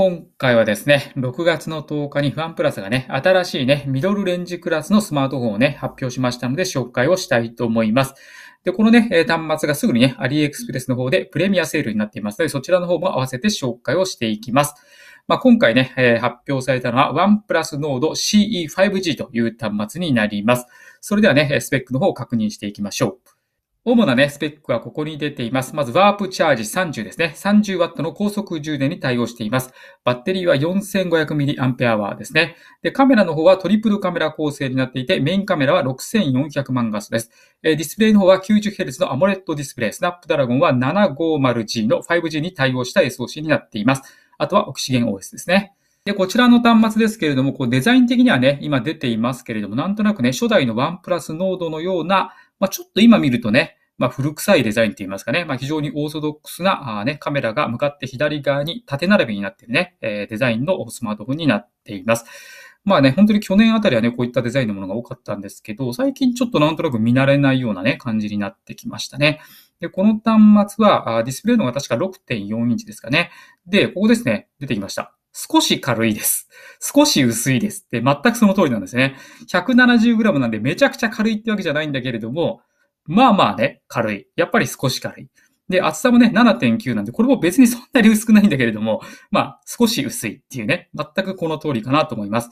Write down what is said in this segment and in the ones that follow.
今回はですね、6月の10日にファンプラスがね、新しいね、ミドルレンジクラスのスマートフォンをね、発表しましたので紹介をしたいと思います。で、このね、端末がすぐにね、アリエクスプレスの方でプレミアセールになっていますので、そちらの方も合わせて紹介をしていきます。まあ、今回ね、え発表されたのはワンプラスノード CE5G という端末になります。それではね、スペックの方を確認していきましょう。主なね、スペックはここに出ています。まず、ワープチャージ30ですね。30W の高速充電に対応しています。バッテリーは 4500mAh ですね。で、カメラの方はトリプルカメラ構成になっていて、メインカメラは6400万画素です。えディスプレイの方は 90Hz のアモレットディスプレイ。スナップドラゴンは 750G の 5G に対応した SOC になっています。あとは、オキシゲン OS ですね。で、こちらの端末ですけれども、こうデザイン的にはね、今出ていますけれども、なんとなくね、初代のワンプラスノードのような、まあ、ちょっと今見るとね、まあ、古臭いデザインって言いますかね、まあ、非常にオーソドックスなあ、ね、カメラが向かって左側に縦並びになってるね、えデザインのスマートフォンになっています。まあね、本当に去年あたりはね、こういったデザインのものが多かったんですけど、最近ちょっとなんとなく見慣れないようなね、感じになってきましたね。で、この端末は、ディスプレイのが確か6.4インチですかね。で、ここですね、出てきました。少し軽いです。少し薄いですで、全くその通りなんですね。170g なんでめちゃくちゃ軽いってわけじゃないんだけれども、まあまあね、軽い。やっぱり少し軽い。で、厚さもね、7.9なんで、これも別にそんなに薄くないんだけれども、まあ、少し薄いっていうね、全くこの通りかなと思います。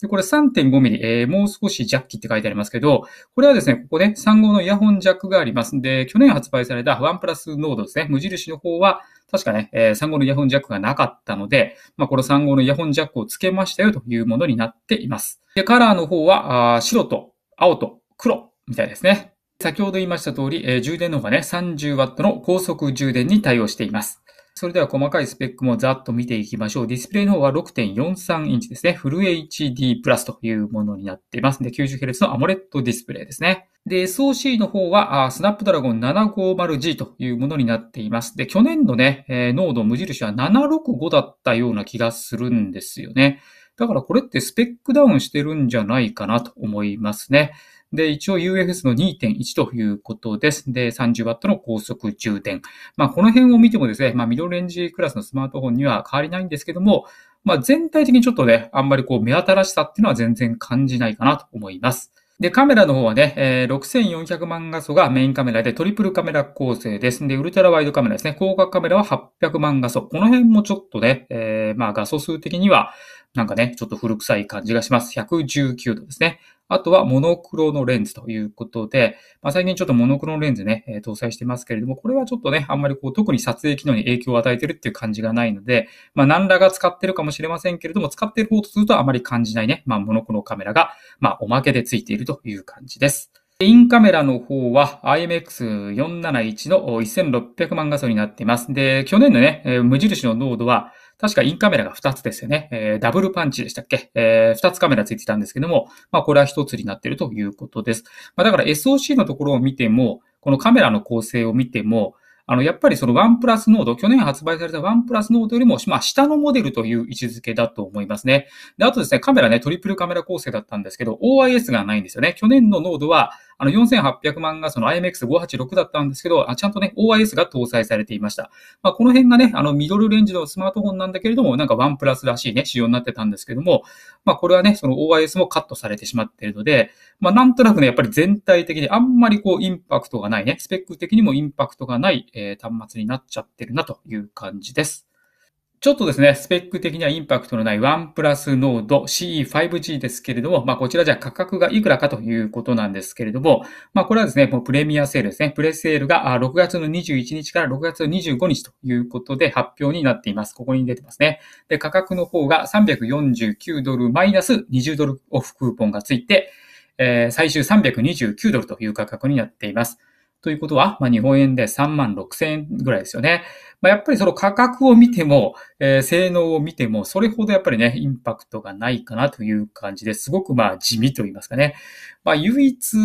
で、これ 3.5mm、えー、もう少しジャッキって書いてありますけど、これはですね、ここね、3号のイヤホンジャックがありますんで、去年発売されたワンプラスノードですね、無印の方は、確かね、えー、3号のイヤホンジャックがなかったので、まあ、この3号のイヤホンジャックを付けましたよというものになっています。で、カラーの方は、あ白と青と黒みたいですね。先ほど言いました通り、えー、充電の方がね、30W の高速充電に対応しています。それでは細かいスペックもざっと見ていきましょう。ディスプレイの方は6.43インチですね。フル HD プラスというものになっています。で、90Hz のアモレットディスプレイですね。で、SOC の方は、スナップドラゴン 750G というものになっています。で、去年のね、え濃度無印は765だったような気がするんですよね。だからこれってスペックダウンしてるんじゃないかなと思いますね。で、一応 UFS の2.1ということです。で、30W の高速充電。まあ、この辺を見てもですね、まあ、ミドルレンジクラスのスマートフォンには変わりないんですけども、まあ、全体的にちょっとね、あんまりこう目新しさっていうのは全然感じないかなと思います。で、カメラの方はね、えー、6400万画素がメインカメラでトリプルカメラ構成です。で、ウルトラワイドカメラですね。広角カメラは800万画素。この辺もちょっとね、えー、まあ画素数的には、なんかね、ちょっと古臭い感じがします。119度ですね。あとはモノクロのレンズということで、まあ、最近ちょっとモノクロのレンズね、えー、搭載してますけれども、これはちょっとね、あんまりこう特に撮影機能に影響を与えてるっていう感じがないので、まあ何らが使ってるかもしれませんけれども、使ってる方とするとあまり感じないね、まあモノクロカメラが、まあおまけでついているという感じです。インカメラの方は IMX471 の1600万画素になっています。で、去年のね、無印の濃度は、確かインカメラが2つですよね。えー、ダブルパンチでしたっけ、えー、?2 つカメラついてたんですけども、まあこれは1つになっているということです。まあだから SOC のところを見ても、このカメラの構成を見ても、あの、やっぱりそのワンプラスノード、去年発売されたワンプラスノードよりも、まあ、下のモデルという位置づけだと思いますね。で、あとですね、カメラね、トリプルカメラ構成だったんですけど、OIS がないんですよね。去年のノードは、あの、4800万がその IMX586 だったんですけど、ちゃんとね、OIS が搭載されていました。まあ、この辺がね、あの、ミドルレンジのスマートフォンなんだけれども、なんかワンプラスらしいね、仕様になってたんですけども、まあ、これはね、その OIS もカットされてしまっているので、まあ、なんとなくね、やっぱり全体的にあんまりこう、インパクトがないね、スペック的にもインパクトがない、えー、端末になっちゃってるなという感じです。ちょっとですね、スペック的にはインパクトのないンプラスノード CE5G ですけれども、まあこちらじゃ価格がいくらかということなんですけれども、まあこれはですね、もうプレミアセールですね、プレセールが6月の21日から6月の25日ということで発表になっています。ここに出てますね。で、価格の方が349ドルマイナス20ドルオフクーポンがついて、えー、最終329ドルという価格になっています。ということは、まあ、日本円で3万6千円ぐらいですよね。まあ、やっぱりその価格を見ても、えー、性能を見ても、それほどやっぱりね、インパクトがないかなという感じですごくまあ地味と言いますかね。まあ、唯一、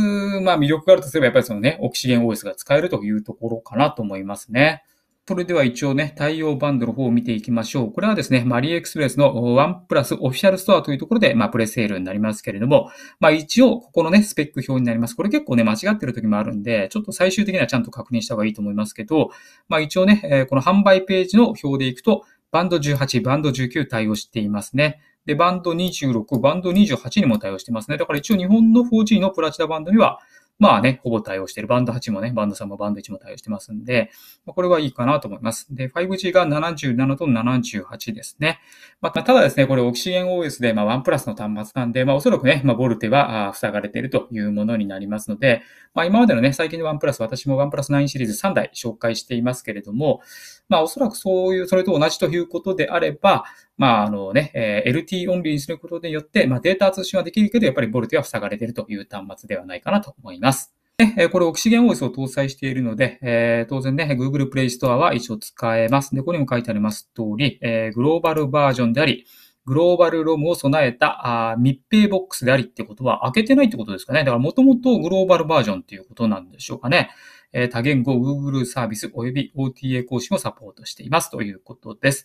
まあ、魅力があるとすれば、やっぱりそのね、オキシゲン OS が使えるというところかなと思いますね。それでは一応ね、対応バンドの方を見ていきましょう。これはですね、マリエクスプレスのワンプラスオフィシャルストアというところで、まあ、プレセールになりますけれども、まあ、一応、ここのね、スペック表になります。これ結構ね、間違ってる時もあるんで、ちょっと最終的にはちゃんと確認した方がいいと思いますけど、まあ、一応ね、この販売ページの表でいくと、バンド18、バンド19対応していますね。で、バンド26、バンド28にも対応してますね。だから一応日本の 4G のプラチナバンドにはまあね、ほぼ対応してる。バンド8もね、バンド3もバンド1も対応してますんで、まあ、これはいいかなと思います。で、5G が77と78ですね。まあ、ただですね、これオキシエン OS で、まあ、1プラスの端末なんで、まあ、おそらくね、まあ、ボルテは塞がれているというものになりますので、まあ、今までのね、最近の1プラス、私も1プラス9シリーズ3台紹介していますけれども、まあ、おそらくそういう、それと同じということであれば、まあ、あのね、えー、LT オンリーにすることによって、まあ、データ通信はできるけど、やっぱりボルテは塞がれているという端末ではないかなと思います。ね、これ、オキシゲン OS を搭載しているので、えー、当然ね、Google Play Store は一応使えます。で、ここにも書いてあります通り、えー、グローバルバージョンであり、グローバルロムを備えたあ密閉ボックスでありってことは開けてないってことですかね。だからもともとグローバルバージョンっていうことなんでしょうかね。えー、多言語 Google サービス及び OTA 更新をサポートしていますということです。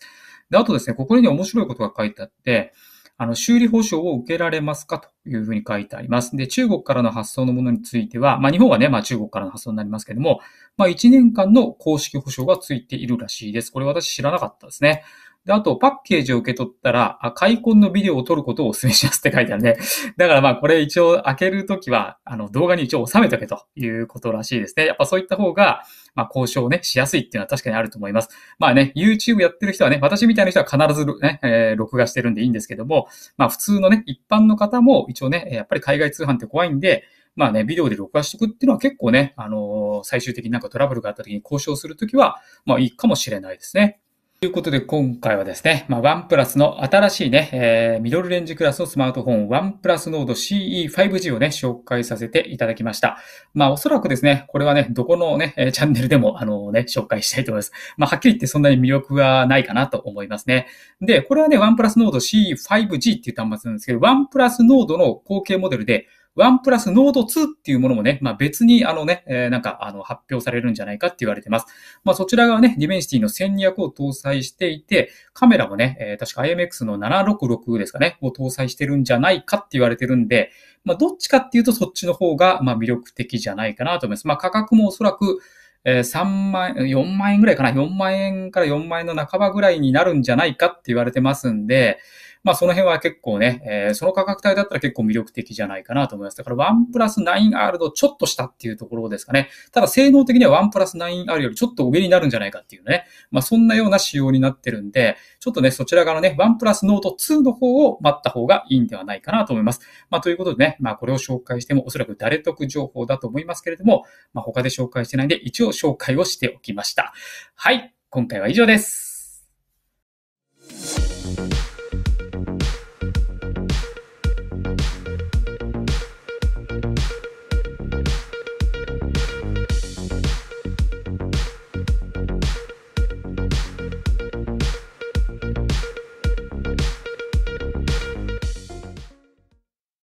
で、あとですね、ここにね、面白いことが書いてあって、あの、修理保証を受けられますかというふうに書いてあります。で、中国からの発送のものについては、まあ日本はね、まあ中国からの発送になりますけども、まあ1年間の公式保証がついているらしいです。これ私知らなかったですね。で、あと、パッケージを受け取ったら、あ開墾のビデオを撮ることをお勧めしますって書いてあるね。だからまあ、これ一応開けるときは、あの、動画に一応収めとけということらしいですね。やっぱそういった方が、まあ、交渉ね、しやすいっていうのは確かにあると思います。まあね、YouTube やってる人はね、私みたいな人は必ずね、えー、録画してるんでいいんですけども、まあ、普通のね、一般の方も一応ね、やっぱり海外通販って怖いんで、まあね、ビデオで録画しておくっていうのは結構ね、あのー、最終的になんかトラブルがあった時に交渉するときは、まあいいかもしれないですね。ということで、今回はですね、まあ、ワンプラスの新しいね、えー、ミドルレンジクラスのスマートフォン、ワンプラスノード CE5G をね、紹介させていただきました。まあ、おそらくですね、これはね、どこのね、チャンネルでも、あのね、紹介したいと思います。まあ、はっきり言ってそんなに魅力がないかなと思いますね。で、これはね、ワンプラスノード CE5G っていう端末なんですけど、ワンプラスノードの後継モデルで、ワンプラスノード2っていうものもね、まあ、別にあのね、えー、なんかあの発表されるんじゃないかって言われてます。まあ、そちらがね、ディメンシティの1200を搭載していて、カメラもね、えー、確か IMX の766ですかね、を搭載してるんじゃないかって言われてるんで、まあ、どっちかっていうとそっちの方が、まあ、魅力的じゃないかなと思います。まあ、価格もおそらく、えー、3万、4万円ぐらいかな、4万円から4万円の半ばぐらいになるんじゃないかって言われてますんで、まあその辺は結構ね、えー、その価格帯だったら結構魅力的じゃないかなと思います。だから1プラス 9R とちょっと下っていうところですかね。ただ性能的には1プラス 9R よりちょっと上になるんじゃないかっていうね。まあそんなような仕様になってるんで、ちょっとね、そちら側のね、1プラスノート2の方を待った方がいいんではないかなと思います。まあということでね、まあこれを紹介してもおそらく誰得情報だと思いますけれども、まあ他で紹介してないんで一応紹介をしておきました。はい、今回は以上です。